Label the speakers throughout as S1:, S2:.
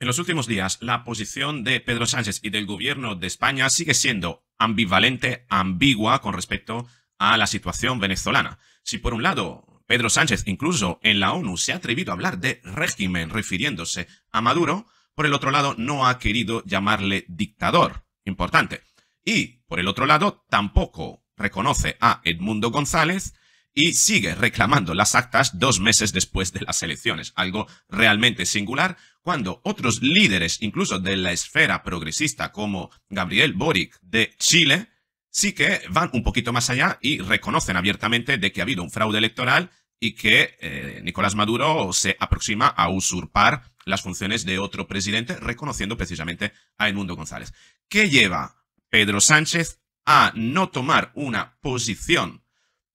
S1: En los últimos días, la posición de Pedro Sánchez y del gobierno de España sigue siendo ambivalente, ambigua con respecto a la situación venezolana. Si por un lado Pedro Sánchez incluso en la ONU se ha atrevido a hablar de régimen refiriéndose a Maduro, por el otro lado no ha querido llamarle dictador. Importante. Y por el otro lado tampoco reconoce a Edmundo González y sigue reclamando las actas dos meses después de las elecciones, algo realmente singular cuando otros líderes, incluso de la esfera progresista como Gabriel Boric de Chile, sí que van un poquito más allá y reconocen abiertamente de que ha habido un fraude electoral y que eh, Nicolás Maduro se aproxima a usurpar las funciones de otro presidente, reconociendo precisamente a Edmundo González. ¿Qué lleva Pedro Sánchez a no tomar una posición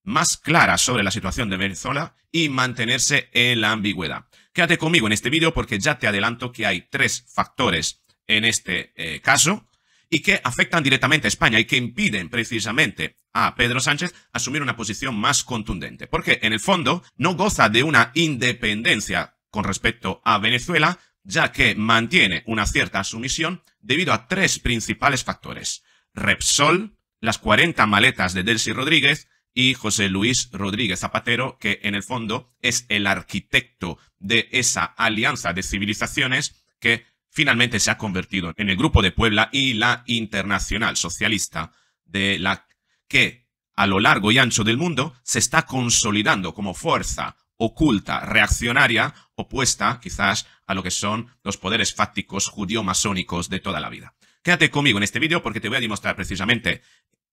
S1: más clara sobre la situación de Venezuela y mantenerse en la ambigüedad. Quédate conmigo en este vídeo porque ya te adelanto que hay tres factores en este eh, caso y que afectan directamente a España y que impiden precisamente a Pedro Sánchez asumir una posición más contundente. Porque en el fondo no goza de una independencia con respecto a Venezuela, ya que mantiene una cierta sumisión debido a tres principales factores. Repsol, las 40 maletas de Delcy Rodríguez, y José Luis Rodríguez Zapatero, que en el fondo es el arquitecto de esa alianza de civilizaciones que finalmente se ha convertido en el Grupo de Puebla y la Internacional Socialista, de la que a lo largo y ancho del mundo se está consolidando como fuerza oculta, reaccionaria, opuesta quizás a lo que son los poderes fácticos judío-masónicos de toda la vida. Quédate conmigo en este vídeo porque te voy a demostrar precisamente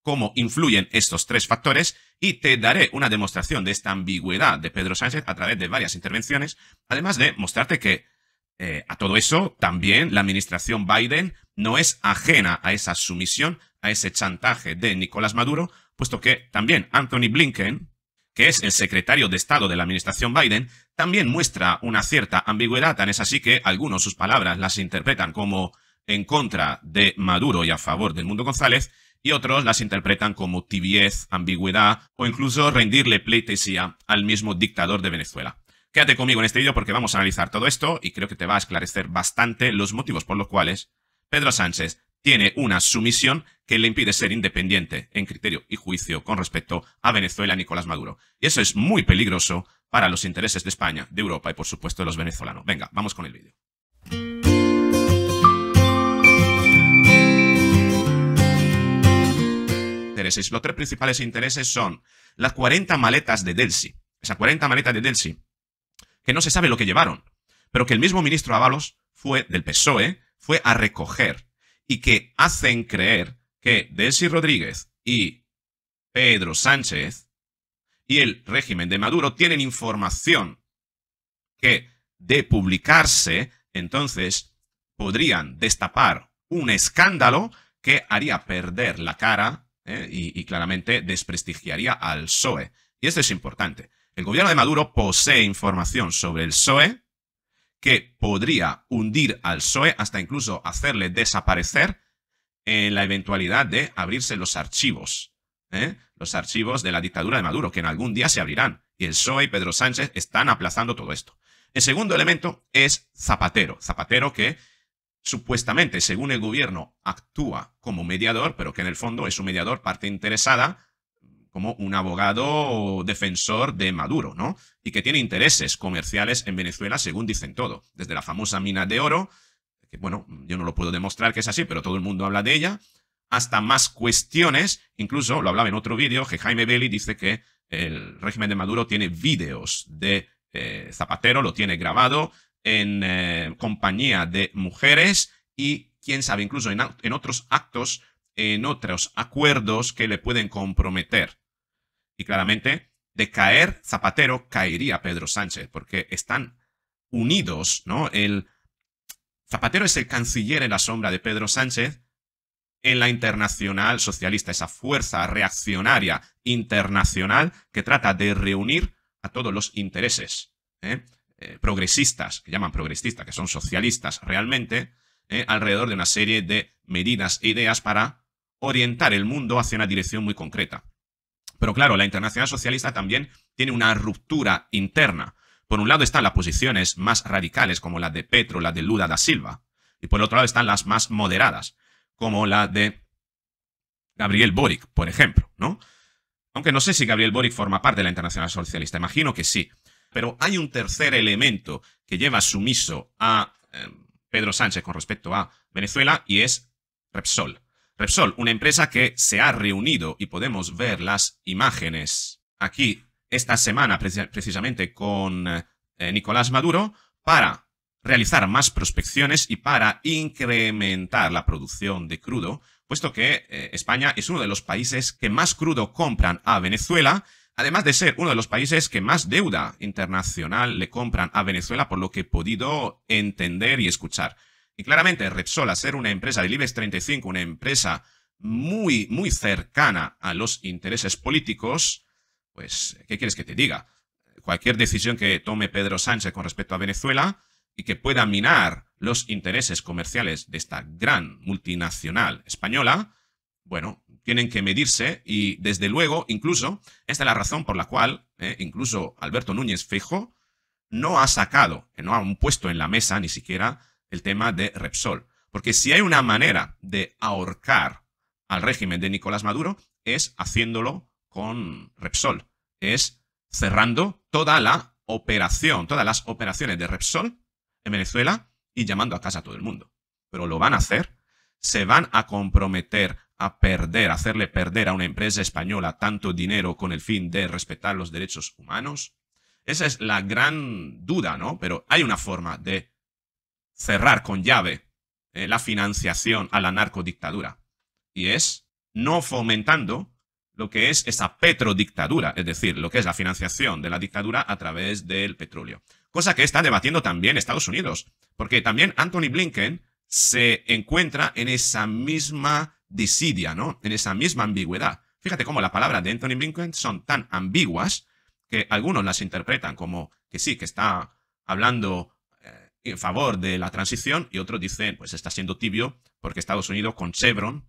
S1: cómo influyen estos tres factores y te daré una demostración de esta ambigüedad de Pedro Sánchez a través de varias intervenciones, además de mostrarte que eh, a todo eso también la administración Biden no es ajena a esa sumisión, a ese chantaje de Nicolás Maduro, puesto que también Anthony Blinken, que es el secretario de Estado de la administración Biden, también muestra una cierta ambigüedad, tan es así que algunos sus palabras las interpretan como en contra de Maduro y a favor del mundo González, y otros las interpretan como tibiez, ambigüedad o incluso rendirle pleitesía al mismo dictador de Venezuela. Quédate conmigo en este vídeo porque vamos a analizar todo esto y creo que te va a esclarecer bastante los motivos por los cuales Pedro Sánchez tiene una sumisión que le impide ser independiente en criterio y juicio con respecto a Venezuela Nicolás Maduro. Y eso es muy peligroso para los intereses de España, de Europa y por supuesto de los venezolanos. Venga, vamos con el vídeo. Los tres principales intereses son las 40 maletas de Delsi, esas 40 maletas de Delsi, que no se sabe lo que llevaron, pero que el mismo ministro Avalos fue del PSOE, fue a recoger y que hacen creer que Delsi Rodríguez y Pedro Sánchez y el régimen de Maduro tienen información que de publicarse, entonces podrían destapar un escándalo que haría perder la cara ¿eh? y, claramente desprestigiaría al PSOE. Y esto es importante. El gobierno de Maduro posee información sobre el PSOE que podría hundir al PSOE hasta incluso hacerle desaparecer en la eventualidad de abrirse los archivos, ¿eh? los archivos de la dictadura de Maduro, que en algún día se abrirán. Y el PSOE y Pedro Sánchez están aplazando todo esto. El segundo elemento es Zapatero. Zapatero que supuestamente, según el gobierno, actúa como mediador, pero que en el fondo es un mediador parte interesada, como un abogado defensor de Maduro, ¿no? Y que tiene intereses comerciales en Venezuela, según dicen todo, desde la famosa mina de oro, que bueno, yo no lo puedo demostrar que es así, pero todo el mundo habla de ella, hasta más cuestiones, incluso lo hablaba en otro vídeo, que Jaime Belli dice que el régimen de Maduro tiene vídeos de eh, Zapatero, lo tiene grabado, en eh, compañía de mujeres y, quién sabe, incluso en, otros actos, en otros acuerdos que le pueden comprometer. Y claramente, de caer Zapatero, caería Pedro Sánchez, porque están unidos, ¿no? El Zapatero es el canciller en la sombra de Pedro Sánchez en la internacional socialista, esa fuerza reaccionaria internacional que trata de reunir a todos los intereses. ¿eh? Eh, progresistas, que llaman progresistas, que son socialistas realmente, eh, alrededor de una serie de medidas e ideas para orientar el mundo hacia una dirección muy concreta. Pero claro, la internacional socialista también tiene una ruptura interna. Por un lado están las posiciones más radicales, como la de Petro, la de Lula da Silva, y por otro lado están las más moderadas, como la de Gabriel Boric, por ejemplo, ¿no? Aunque no sé si Gabriel Boric forma parte de la Internacional Socialista, imagino que sí. Pero hay un tercer elemento que lleva sumiso a em, Pedro Sánchez con respecto a Venezuela y es Repsol. Repsol, una empresa que se ha reunido y podemos ver las imágenes aquí esta semana precisamente con eh, Nicolás Maduro para realizar más prospecciones y para incrementar la producción de crudo, puesto que eh, España es uno de los países que más crudo compran a Venezuela Además de ser uno de los países que más deuda internacional le compran a Venezuela, por lo que he podido entender y escuchar. Y claramente Repsol, a ser una empresa del IBEX 35, una empresa muy, muy cercana a los intereses políticos, pues, ¿qué quieres que te diga? Cualquier decisión que tome Pedro Sánchez con respecto a Venezuela y que pueda minar los intereses comerciales de esta gran multinacional española, bueno, tienen que medirse y desde luego, incluso, esta es la razón por la cual eh, incluso Alberto Núñez Fejo no ha sacado, eh, no ha puesto en la mesa ni siquiera el tema de Repsol. Porque si hay una manera de ahorcar al régimen de Nicolás Maduro es haciéndolo con Repsol, es cerrando toda la operación, todas las operaciones de Repsol en Venezuela y llamando a casa a todo el mundo. Pero lo van a hacer, se van a comprometer a perder, hacerle perder a una empresa española tanto dinero con el fin de respetar los derechos humanos? Esa es la gran duda, ¿no? Pero hay una forma de cerrar con llave eh, la financiación a la narcodictadura. Y es no fomentando lo que es esa petrodictadura, es decir, lo que es la financiación de la dictadura a través del petróleo. Cosa que está debatiendo también Estados Unidos, porque también Anthony Blinken se encuentra en esa misma disidia, ¿no? En esa misma ambigüedad. Fíjate cómo las palabras de Anthony Blinken son tan ambiguas que algunos las interpretan como que sí, que está hablando eh, en favor de la transición y otros dicen, pues está siendo tibio porque Estados Unidos con Chevron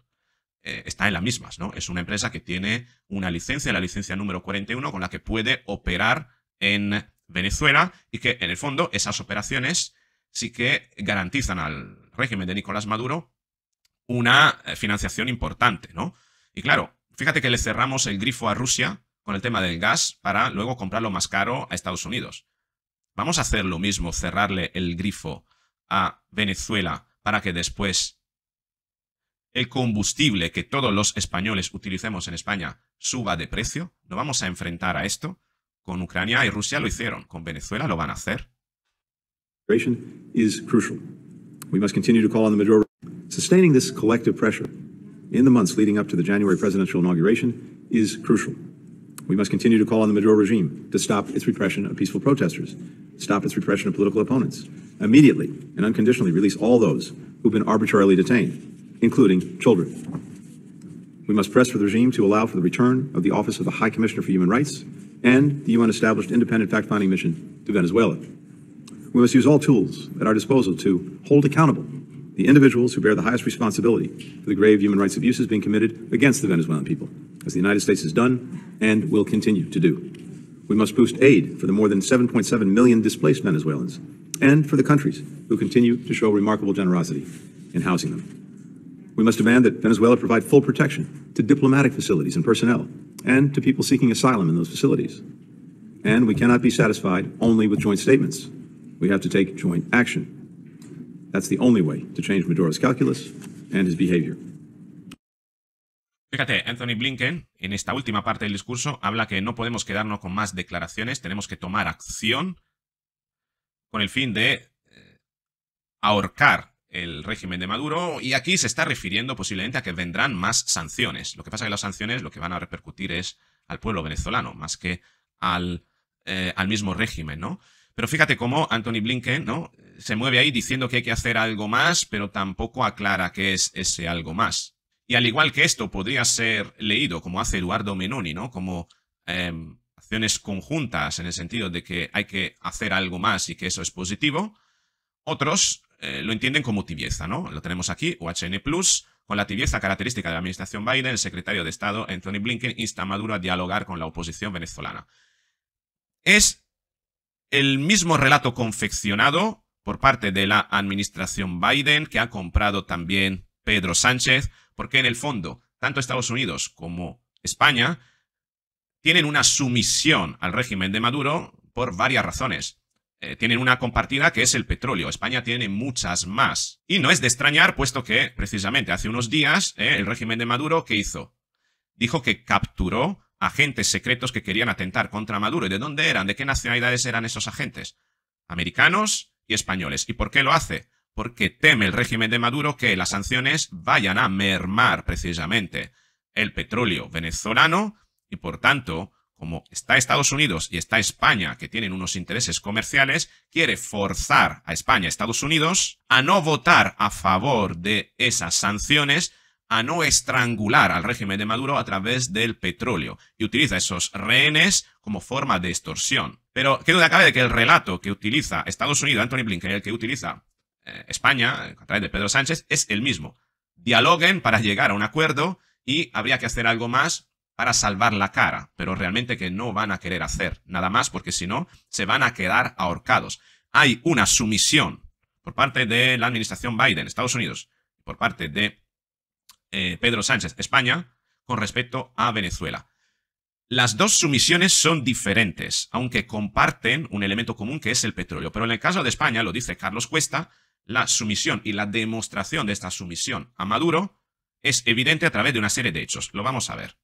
S1: eh, está en las mismas, ¿no? Es una empresa que tiene una licencia, la licencia número 41, con la que puede operar en Venezuela y que en el fondo esas operaciones sí que garantizan al régimen de Nicolás Maduro una eh, financiación importante, ¿no? Y claro, fíjate que le cerramos el grifo a Rusia con el tema del gas para luego comprarlo más caro a Estados Unidos. Vamos a hacer lo mismo, cerrarle el grifo a Venezuela para que después el combustible que todos los españoles utilicemos en España suba de precio. ¿No vamos a enfrentar a esto? Con Ucrania y Rusia lo
S2: hicieron, con Venezuela lo van a hacer. Sustaining this collective pressure in the months leading up to the January presidential inauguration is crucial. We must continue to call on the Maduro regime to stop its repression of peaceful protesters, stop its repression of political opponents, immediately and unconditionally release all those who've been arbitrarily detained, including children. We must press for the regime to allow for the return of the Office of the High Commissioner for Human Rights and the UN established independent fact finding mission to Venezuela. We must use all tools at our disposal to hold accountable the individuals who bear the highest responsibility for the grave human rights abuses being committed against the Venezuelan people, as the United States has done and will continue to do. We must boost aid for the more than 7.7 million displaced Venezuelans and for the countries who continue to show remarkable generosity in housing them. We must demand that Venezuela provide full protection to diplomatic facilities and personnel and to people seeking asylum in those facilities. And we cannot be satisfied only with joint statements. We have to take joint action That's the only way to change Maduro's calculus and his behavior.
S1: Fíjate, Anthony Blinken, en esta última parte del discurso, habla que no podemos quedarnos con más declaraciones, tenemos que tomar acción con el fin de eh, ahorcar el régimen de Maduro y aquí se está refiriendo posiblemente a que vendrán más sanciones. Lo que pasa es que las sanciones lo que van a repercutir es al pueblo venezolano, más que al, eh, al mismo régimen, ¿no? Pero fíjate cómo Anthony Blinken, ¿no? Se mueve ahí diciendo que hay que hacer algo más, pero tampoco aclara qué es ese algo más. Y al igual que esto podría ser leído, como hace Eduardo Menoni, ¿no? Como em, acciones conjuntas en el sentido de que hay que hacer algo más y que eso es positivo. Otros eh, lo entienden como tibieza, ¿no? Lo tenemos aquí, OHN Plus. Con la tibieza característica de la administración Biden, el secretario de Estado, Anthony Blinken, insta a Maduro a dialogar con la oposición venezolana. Es el mismo relato confeccionado por parte de la administración Biden que ha comprado también Pedro Sánchez, porque en el fondo, tanto Estados Unidos como España tienen una sumisión al régimen de Maduro por varias razones. Eh, tienen una compartida que es el petróleo. España tiene muchas más. Y no es de extrañar, puesto que precisamente hace unos días eh, el régimen de Maduro, ¿qué hizo? Dijo que capturó agentes secretos que querían atentar contra Maduro. ¿Y de dónde eran? ¿De qué nacionalidades eran esos agentes? Americanos y españoles. ¿Y por qué lo hace? Porque teme el régimen de Maduro que las sanciones vayan a mermar precisamente el petróleo venezolano y por tanto, como está Estados Unidos y está España, que tienen unos intereses comerciales, quiere forzar a España y Estados Unidos a no votar a favor de esas sanciones a no estrangular al régimen de Maduro a través del petróleo y utiliza esos rehenes como forma de extorsión. Pero qué duda cabe de que el relato que utiliza Estados Unidos, Anthony Blinken, el que utiliza eh, España a través de Pedro Sánchez, es el mismo. Dialoguen para llegar a un acuerdo y habría que hacer algo más para salvar la cara, pero realmente que no van a querer hacer nada más porque si no, se van a quedar ahorcados. Hay una sumisión por parte de la administración Biden, Estados Unidos, por parte de eh, Pedro Sánchez, España, con respecto a Venezuela. Las dos sumisiones son diferentes, aunque comparten un elemento común que es el petróleo. Pero en el caso de España, lo dice Carlos Cuesta, la sumisión y la demostración de esta sumisión a Maduro es evidente a través de una serie de hechos. Lo vamos a ver.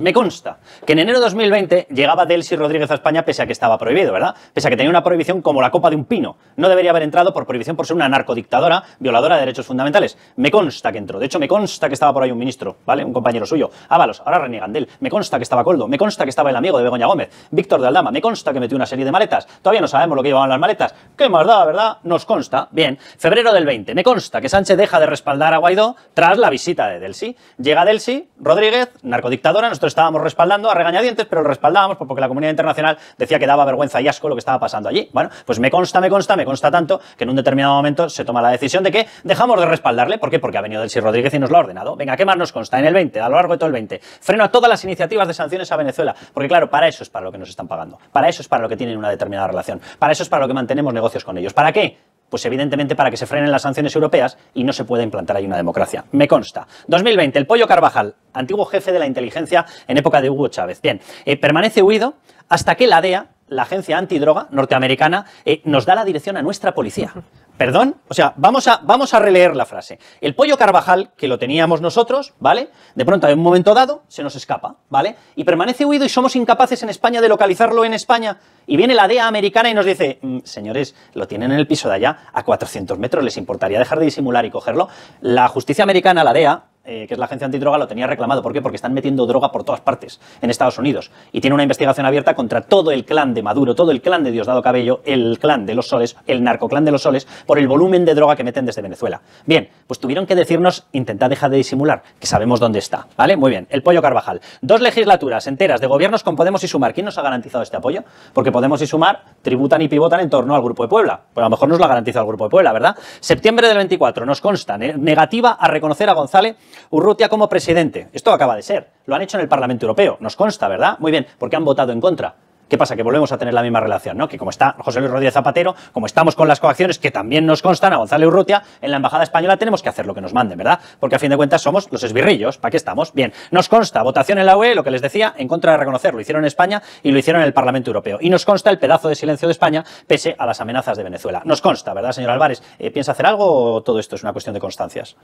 S3: Me consta que en enero de 2020 llegaba Delcy Rodríguez a España pese a que estaba prohibido, ¿verdad? Pese a que tenía una prohibición como la copa de un pino. No debería haber entrado por prohibición por ser una narcodictadora, violadora de derechos fundamentales. Me consta que entró. De hecho, me consta que estaba por ahí un ministro, ¿vale? Un compañero suyo. Ábalos, ahora René de Me consta que estaba Coldo. Me consta que estaba el amigo de Begoña Gómez, Víctor de Aldama. Me consta que metió una serie de maletas. Todavía no sabemos lo que llevaban las maletas. ¿Qué más da, verdad? Nos consta. Bien. Febrero del 20. Me consta que Sánchez deja de respaldar a Guaidó tras la visita de Delcy. Llega Delcy, Rodríguez, narcodictadora, estábamos respaldando a regañadientes, pero lo respaldábamos porque la comunidad internacional decía que daba vergüenza y asco lo que estaba pasando allí. Bueno, pues me consta, me consta, me consta tanto que en un determinado momento se toma la decisión de que dejamos de respaldarle. ¿Por qué? Porque ha venido Delcy Rodríguez y nos lo ha ordenado. Venga, ¿qué más nos consta? En el 20, a lo largo de todo el 20, freno a todas las iniciativas de sanciones a Venezuela. Porque claro, para eso es para lo que nos están pagando. Para eso es para lo que tienen una determinada relación. Para eso es para lo que mantenemos negocios con ellos. ¿Para qué? pues evidentemente para que se frenen las sanciones europeas y no se pueda implantar ahí una democracia. Me consta. 2020, el pollo Carvajal, antiguo jefe de la inteligencia en época de Hugo Chávez. Bien, eh, permanece huido hasta que la DEA, la agencia antidroga norteamericana, eh, nos da la dirección a nuestra policía. ¿Perdón? O sea, vamos a, vamos a releer la frase. El pollo Carvajal, que lo teníamos nosotros, ¿vale? De pronto, en un momento dado, se nos escapa, ¿vale? Y permanece huido y somos incapaces en España de localizarlo en España. Y viene la DEA americana y nos dice, mm, señores, lo tienen en el piso de allá, a 400 metros, ¿les importaría dejar de disimular y cogerlo? La justicia americana, la DEA, eh, que es la agencia antidroga, lo tenía reclamado. ¿Por qué? Porque están metiendo droga por todas partes en Estados Unidos. Y tiene una investigación abierta contra todo el clan de Maduro, todo el clan de Diosdado Cabello, el clan de los soles, el narcoclan de los soles, por el volumen de droga que meten desde Venezuela. Bien, pues tuvieron que decirnos, intentad dejar de disimular, que sabemos dónde está. ¿Vale? Muy bien. El pollo Carvajal. Dos legislaturas enteras de gobiernos con Podemos y Sumar. ¿Quién nos ha garantizado este apoyo? Porque Podemos y Sumar tributan y pivotan en torno al Grupo de Puebla. Pues a lo mejor nos lo ha garantizado el Grupo de Puebla, ¿verdad? Septiembre del 24 nos consta negativa a reconocer a González Urrutia como presidente. Esto acaba de ser. Lo han hecho en el Parlamento Europeo. Nos consta, ¿verdad? Muy bien, porque han votado en contra. ¿Qué pasa? Que volvemos a tener la misma relación, ¿no? Que como está José Luis Rodríguez Zapatero, como estamos con las coacciones que también nos constan a González Urrutia, en la Embajada Española tenemos que hacer lo que nos manden, ¿verdad? Porque a fin de cuentas somos los esbirrillos, ¿para qué estamos? Bien, nos consta votación en la UE, lo que les decía, en contra de reconocer, lo hicieron en España y lo hicieron en el Parlamento Europeo. Y nos consta el pedazo de silencio de España pese a las amenazas de Venezuela. Nos consta, ¿verdad, señor Álvarez? Eh, ¿Piensa hacer algo o todo esto es una cuestión de constancias?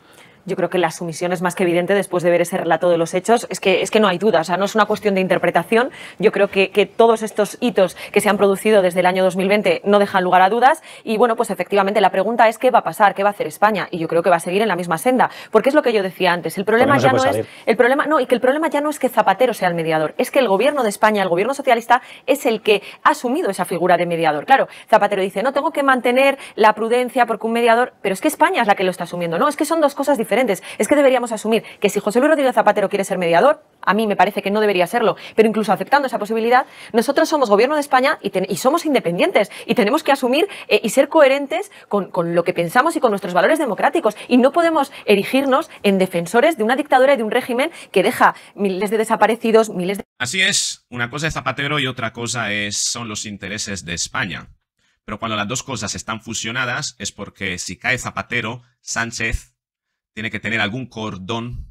S3: yo creo que la sumisión es más que evidente después de ver ese relato de los hechos. Es que, es que no hay dudas o sea, no es una cuestión de interpretación. Yo creo que, que todos estos hitos que se han producido desde el año 2020 no dejan lugar a dudas. Y bueno, pues efectivamente la pregunta es qué va a pasar, qué va a hacer España. Y yo creo que va a seguir en la misma senda. Porque es lo que yo decía antes. El problema ya no es. El problema, no, y que el problema ya no es que Zapatero sea el mediador, es que el gobierno de España, el gobierno socialista, es el que ha asumido esa figura de mediador. Claro, Zapatero dice, no tengo que mantener la prudencia porque un mediador, pero es que España es la que lo está asumiendo, ¿no? Es que son dos cosas diferentes. Es que deberíamos asumir que si José Luis Rodríguez Zapatero quiere ser mediador, a mí me parece que no debería serlo, pero incluso aceptando esa posibilidad, nosotros somos gobierno de España y, somos independientes y tenemos que asumir eh, y ser coherentes con, lo que pensamos y con nuestros valores democráticos. Y no podemos erigirnos en defensores de una dictadura y de un régimen que deja miles de desaparecidos, miles de...
S1: Así es, una cosa es Zapatero y otra cosa son los intereses de España. Pero cuando las dos cosas están fusionadas es porque si cae Zapatero, Sánchez tiene que tener algún cordón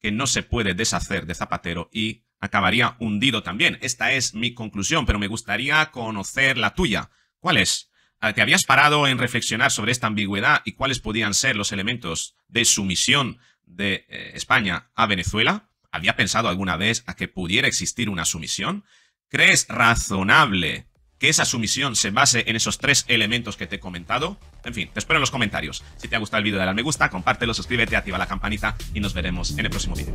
S1: que no se puede deshacer de Zapatero y acabaría hundido también. Esta es mi conclusión, pero me gustaría conocer la tuya. ¿Cuál es? Ah, ¿Te habías parado en reflexionar sobre esta ambigüedad y cuáles podían ser los elementos de sumisión de eh, España a Venezuela? ¿Había pensado alguna vez a que pudiera existir una sumisión? ¿Crees razonable que esa sumisión se base en esos tres elementos que te he comentado. En fin, te espero en los comentarios. Si te ha gustado el vídeo, dale al me gusta, compártelo, suscríbete, activa la campanita y nos veremos en el próximo vídeo.